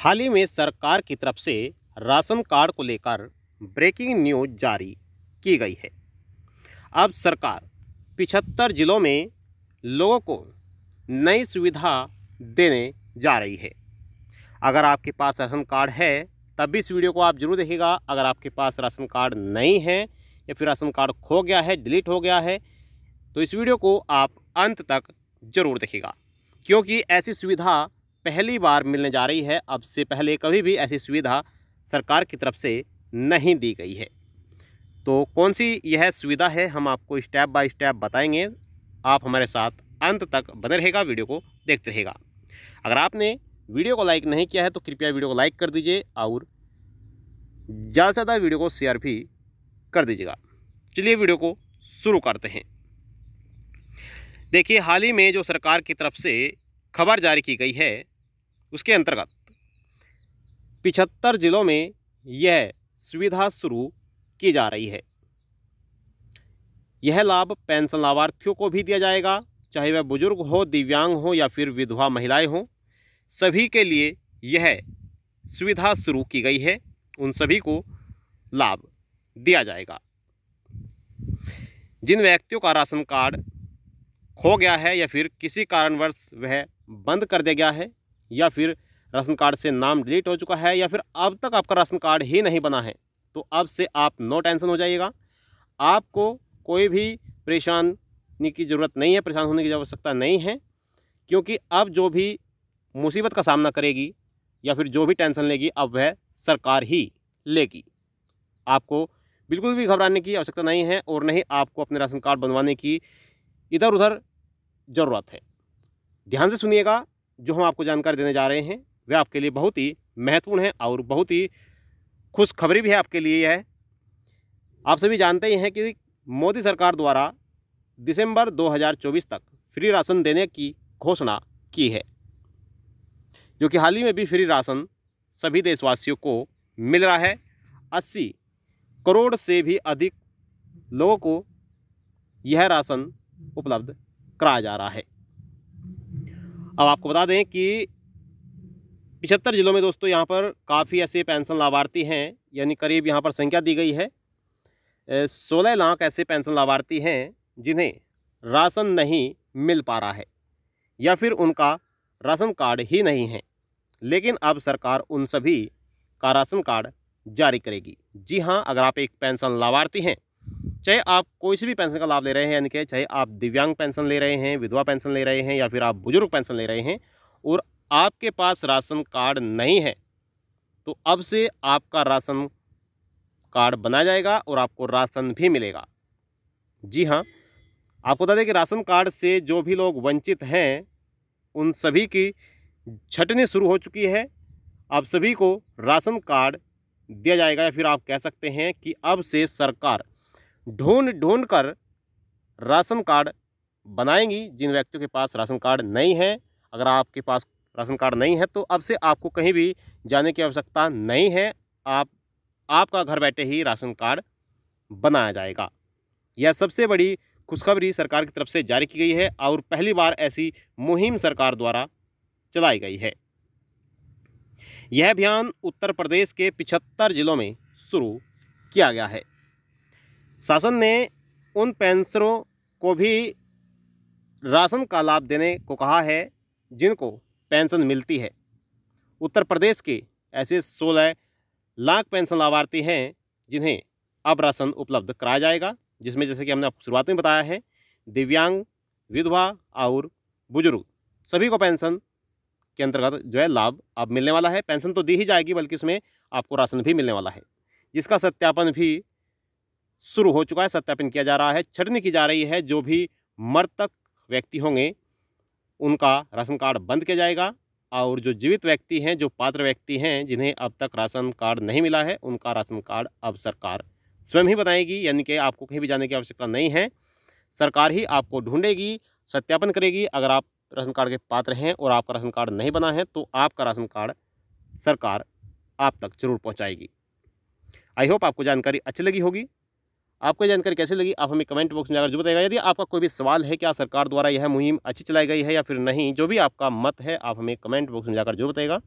हाल ही में सरकार की तरफ से राशन कार्ड को लेकर ब्रेकिंग न्यूज जारी की गई है अब सरकार पिछहत्तर जिलों में लोगों को नई सुविधा देने जा रही है अगर आपके पास राशन कार्ड है तब भी इस वीडियो को आप जरूर देखिएगा अगर आपके पास राशन कार्ड नहीं है या फिर राशन कार्ड खो गया है डिलीट हो गया है तो इस वीडियो को आप अंत तक जरूर देखिएगा क्योंकि ऐसी सुविधा पहली बार मिलने जा रही है अब से पहले कभी भी ऐसी सुविधा सरकार की तरफ से नहीं दी गई है तो कौन सी यह सुविधा है हम आपको स्टेप बाय स्टेप बताएंगे आप हमारे साथ अंत तक बने रहेगा वीडियो को देखते रहेगा अगर आपने वीडियो को लाइक नहीं किया है तो कृपया वीडियो को लाइक कर दीजिए और ज़्यादा से ज़्यादा वीडियो को शेयर भी कर दीजिएगा चलिए वीडियो को शुरू करते हैं देखिए हाल ही में जो सरकार की तरफ से खबर जारी की गई है उसके अंतर्गत पिछहत्तर जिलों में यह सुविधा शुरू की जा रही है यह लाभ पेंशन लाभार्थियों को भी दिया जाएगा चाहे वह बुजुर्ग हो दिव्यांग हो या फिर विधवा महिलाएं हों सभी के लिए यह सुविधा शुरू की गई है उन सभी को लाभ दिया जाएगा जिन व्यक्तियों का राशन कार्ड खो गया है या फिर किसी कारणवश वह बंद कर दिया गया है या फिर राशन कार्ड से नाम डिलीट हो चुका है या फिर अब तक आपका राशन कार्ड ही नहीं बना है तो अब से आप नो टेंशन हो जाइएगा आपको कोई भी परेशानी की ज़रूरत नहीं है परेशान होने की आवश्यकता नहीं है क्योंकि अब जो भी मुसीबत का सामना करेगी या फिर जो भी टेंशन लेगी अब वह सरकार ही लेगी आपको बिल्कुल भी घबराने की आवश्यकता नहीं है और नहीं आपको अपने राशन कार्ड बनवाने की इधर उधर ज़रूरत है ध्यान से सुनिएगा जो हम आपको जानकारी देने जा रहे हैं वे आपके लिए बहुत ही महत्वपूर्ण है और बहुत ही खुशखबरी भी आपके लिए है आप सभी जानते ही हैं कि मोदी सरकार द्वारा दिसंबर 2024 तक फ्री राशन देने की घोषणा की है जो कि हाल ही में भी फ्री राशन सभी देशवासियों को मिल रहा है 80 करोड़ से भी अधिक लोगों को यह राशन उपलब्ध कराया जा रहा है अब आपको बता दें कि पिछहत्तर ज़िलों में दोस्तों यहाँ पर काफ़ी ऐसे पेंशन लाभार्थी हैं यानी करीब यहाँ पर संख्या दी गई है सोलह लाख ऐसे पेंशन लाभार्थी हैं जिन्हें राशन नहीं मिल पा रहा है या फिर उनका राशन कार्ड ही नहीं है लेकिन अब सरकार उन सभी का राशन कार्ड जारी करेगी जी हाँ अगर आप एक पेंशन लाभार्थी हैं चाहे आप कोई सी भी पेंशन का लाभ ले रहे हैं यानी कि चाहे आप दिव्यांग पेंशन ले रहे हैं विधवा पेंशन ले रहे हैं या फिर आप बुजुर्ग पेंशन ले रहे हैं और आपके पास राशन कार्ड नहीं है तो अब से आपका राशन कार्ड बनाया जाएगा और आपको राशन भी मिलेगा जी हाँ आपको बता दें कि राशन कार्ड से जो भी लोग वंचित हैं उन सभी की छटनी शुरू हो चुकी है आप सभी को राशन कार्ड दिया जाएगा या फिर आप कह सकते हैं कि अब से सरकार ढूंढ ढूंढ कर राशन कार्ड बनाएंगी जिन व्यक्तियों के पास राशन कार्ड नहीं है अगर आपके पास राशन कार्ड नहीं है तो अब से आपको कहीं भी जाने की आवश्यकता नहीं है आप आपका घर बैठे ही राशन कार्ड बनाया जाएगा यह सबसे बड़ी खुशखबरी सरकार की तरफ से जारी की गई है और पहली बार ऐसी मुहिम सरकार द्वारा चलाई गई है यह अभियान उत्तर प्रदेश के पिछहत्तर जिलों में शुरू किया गया है शासन ने उन पेंसरों को भी राशन का लाभ देने को कहा है जिनको पेंशन मिलती है उत्तर प्रदेश के ऐसे 16 लाख पेंशन लाभार्थी हैं जिन्हें अब राशन उपलब्ध कराया जाएगा जिसमें जैसे कि हमने आपको शुरुआत में बताया है दिव्यांग विधवा और बुजुर्ग सभी को पेंशन के अंतर्गत जो है लाभ अब मिलने वाला है पेंशन तो दी ही जाएगी बल्कि उसमें आपको राशन भी मिलने वाला है जिसका सत्यापन भी शुरू हो चुका है सत्यापन किया जा रहा है छटनी की जा रही है जो भी मृतक व्यक्ति होंगे उनका राशन कार्ड बंद किया जाएगा और जो जीवित व्यक्ति हैं जो पात्र व्यक्ति हैं जिन्हें अब तक राशन कार्ड नहीं मिला है उनका राशन कार्ड अब सरकार स्वयं ही बनाएगी यानी कि आपको कहीं भी जाने की आवश्यकता नहीं है सरकार ही आपको ढूंढेगी सत्यापन करेगी अगर आप राशन कार्ड के पात्र हैं और आपका राशन कार्ड नहीं बना है तो आपका राशन कार्ड सरकार आप तक जरूर पहुँचाएगी आई होप आपको जानकारी अच्छी लगी होगी आपको जानकारी कैसे लगी आप हमें कमेंट बॉक्स में जाकर जो बताएगा यदि आपका कोई भी सवाल है क्या सरकार द्वारा यह मुहिम अच्छी चलाई गई है या फिर नहीं जो भी आपका मत है आप हमें कमेंट बॉक्स में जाकर जो बताएगा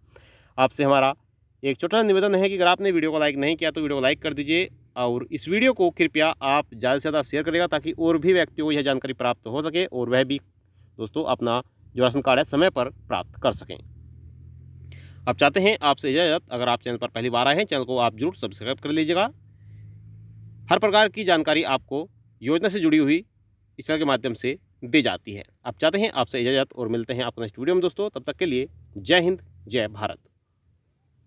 आपसे हमारा एक छोटा निवेदन है कि अगर आपने वीडियो को लाइक नहीं किया तो वीडियो को लाइक कर दीजिए और इस वीडियो को कृपया आप ज़्यादा से ज़्यादा शेयर करेगा ताकि और भी व्यक्तियों को यह जानकारी प्राप्त हो सके और वह भी दोस्तों अपना जो राशन कार्ड है समय पर प्राप्त कर सकें आप चाहते हैं आपसे इजाज़त अगर आप चैनल पर पहली बार आए हैं चैनल को आप जरूर सब्सक्राइब कर लीजिएगा हर प्रकार की जानकारी आपको योजना से जुड़ी हुई इस तरह के माध्यम से दी जाती है आप चाहते हैं आपसे इजाज़त और मिलते हैं आपको नेक्स्ट वीडियो में दोस्तों तब तक के लिए जय हिंद जय भारत